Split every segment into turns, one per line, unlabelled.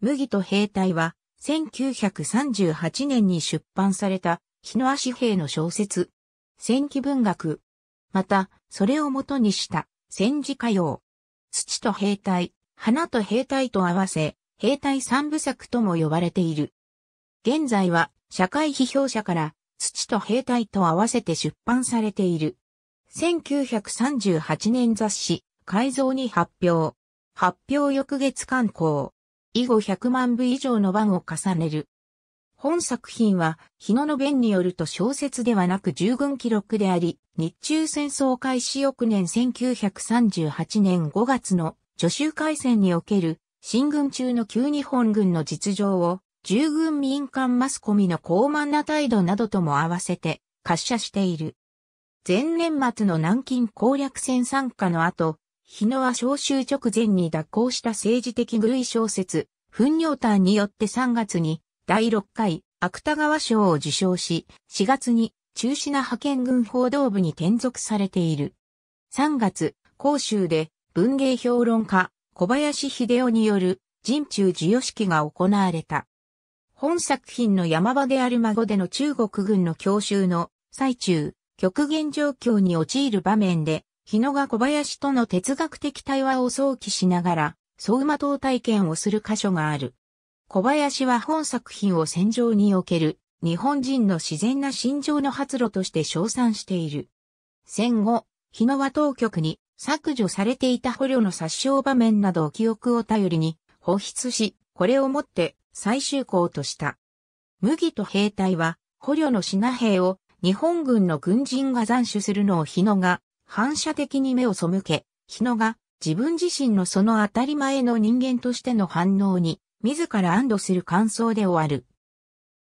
麦と兵隊は、1938年に出版された、日の足兵の小説、戦記文学。また、それをもとにした、戦時歌謡。土と兵隊、花と兵隊と合わせ、兵隊三部作とも呼ばれている。現在は、社会批評者から、土と兵隊と合わせて出版されている。1938年雑誌、改造に発表。発表翌月刊行。以後100万部以上の番を重ねる。本作品は、日野の弁によると小説ではなく従軍記録であり、日中戦争開始翌年1938年5月の助手海戦における進軍中の旧日本軍の実情を、従軍民間マスコミの高慢な態度などとも合わせて、滑車している。前年末の南京攻略戦参加の後、日野は召集直前に脱行した政治的偶い小説、糞尿炭によって3月に第6回芥川賞を受賞し、4月に中止な派遣軍報道部に転属されている。3月、甲州で文芸評論家小林秀夫による人中授与式が行われた。本作品の山場である孫での中国軍の強襲の最中、極限状況に陥る場面で日野が小林との哲学的対話を想起しながら、相馬島体験をする箇所がある。小林は本作品を戦場における日本人の自然な心情の発露として称賛している。戦後、日野は当局に削除されていた捕虜の殺傷場面など記憶を頼りに放出し、これをもって最終行とした。麦と兵隊は捕虜の品兵を日本軍の軍人が斬首するのを日野が反射的に目を背け、日野が自分自身のその当たり前の人間としての反応に、自ら安堵する感想で終わる。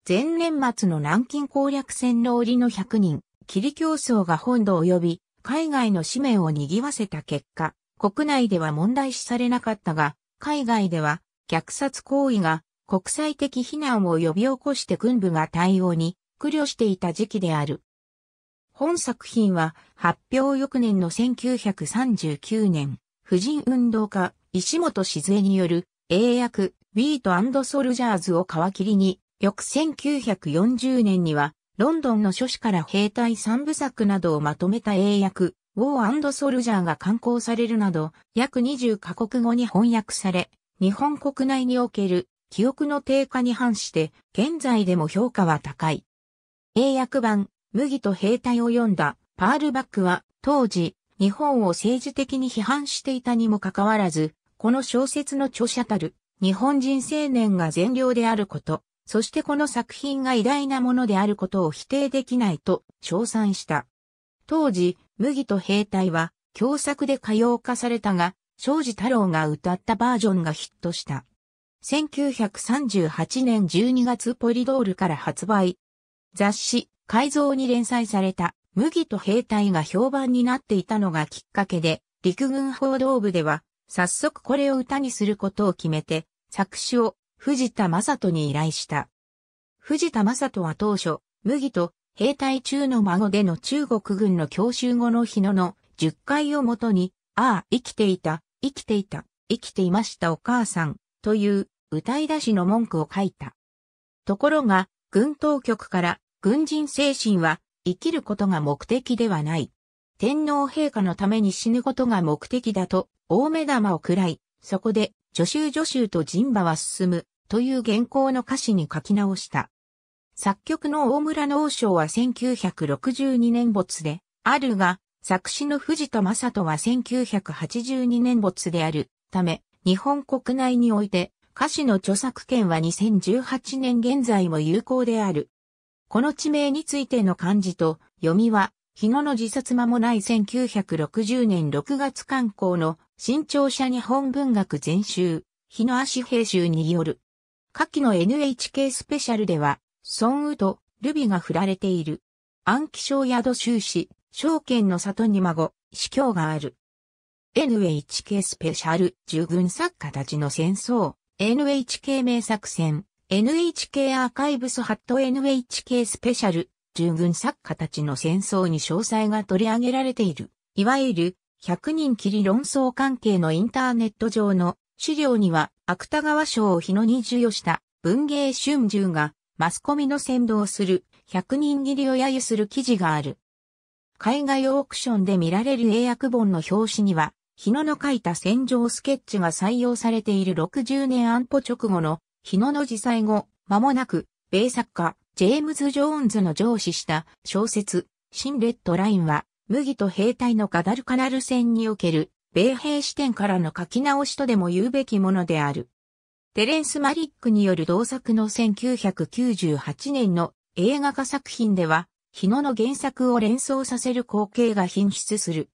前年末の南京攻略戦の折の100人、霧競争が本土及び、海外の紙面を賑わせた結果、国内では問題視されなかったが、海外では虐殺行為が国際的非難を呼び起こして軍部が対応に苦慮していた時期である。本作品は発表翌年の1939年、婦人運動家石本静江による英訳ウィートソルジャーズを皮切りに、翌1940年にはロンドンの書誌から兵隊三部作などをまとめた英訳ウォーソルジャーが刊行されるなど、約20カ国語に翻訳され、日本国内における記憶の低下に反して、現在でも評価は高い。英訳版、麦と兵隊を読んだパールバックは当時日本を政治的に批判していたにもかかわらず、この小説の著者たる日本人青年が善良であること、そしてこの作品が偉大なものであることを否定できないと称賛した。当時、麦と兵隊は共作で歌謡化されたが、庄司太郎が歌ったバージョンがヒットした。1938年12月ポリドールから発売。雑誌、改造に連載された麦と兵隊が評判になっていたのがきっかけで、陸軍報道部では、早速これを歌にすることを決めて、作詞を藤田正人に依頼した。藤田正人は当初、麦と兵隊中の孫での中国軍の教習後の日野の10回をもとに、ああ、生きていた、生きていた、生きていましたお母さん、という歌い出しの文句を書いた。ところが、軍当局から軍人精神は生きることが目的ではない。天皇陛下のために死ぬことが目的だと、大目玉を喰らい、そこで、助手助手と人馬は進む、という原稿の歌詞に書き直した。作曲の大村農章は1962年没で、あるが、作詞の藤田正人は1982年没であるため、日本国内において、歌詞の著作権は2018年現在も有効である。この地名についての漢字と読みは、日野の自殺間もない1960年6月刊行の新潮社日本文学全集、日野足平集による。下記の NHK スペシャルでは、孫宇とルビが振られている。暗記小宿修士、証券の里に孫、司教がある。NHK スペシャル、従軍作家たちの戦争、NHK 名作戦。NHK アーカイブスハット NHK スペシャル、従軍作家たちの戦争に詳細が取り上げられている、いわゆる100人切り論争関係のインターネット上の資料には芥川賞を日のに授与した文芸春秋がマスコミの先導する100人切りを揶揄する記事がある。海外オークションで見られる英訳本の表紙には、日野の書いた戦場スケッチが採用されている60年安保直後の日野の自災後、間もなく、米作家、ジェームズ・ジョーンズの上司した小説、シンレッド・ラインは、麦と兵隊のガダルカナル戦における、米兵視点からの書き直しとでも言うべきものである。テレンス・マリックによる同作の1998年の映画化作品では、日野の原作を連想させる光景が品質する。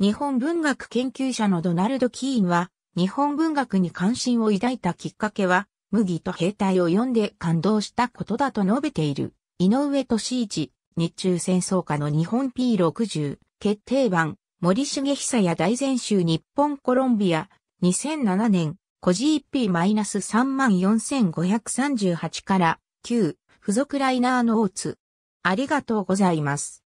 日本文学研究者のドナルド・キーンは、日本文学に関心を抱いたきっかけは、麦と兵隊を読んで感動したことだと述べている。井上俊一、日中戦争下の日本 P60、決定版、森重久や大全週日本コロンビア、2007年、個人 EP-34538 から、9、付属ライナーノーツ。ありがとうございます。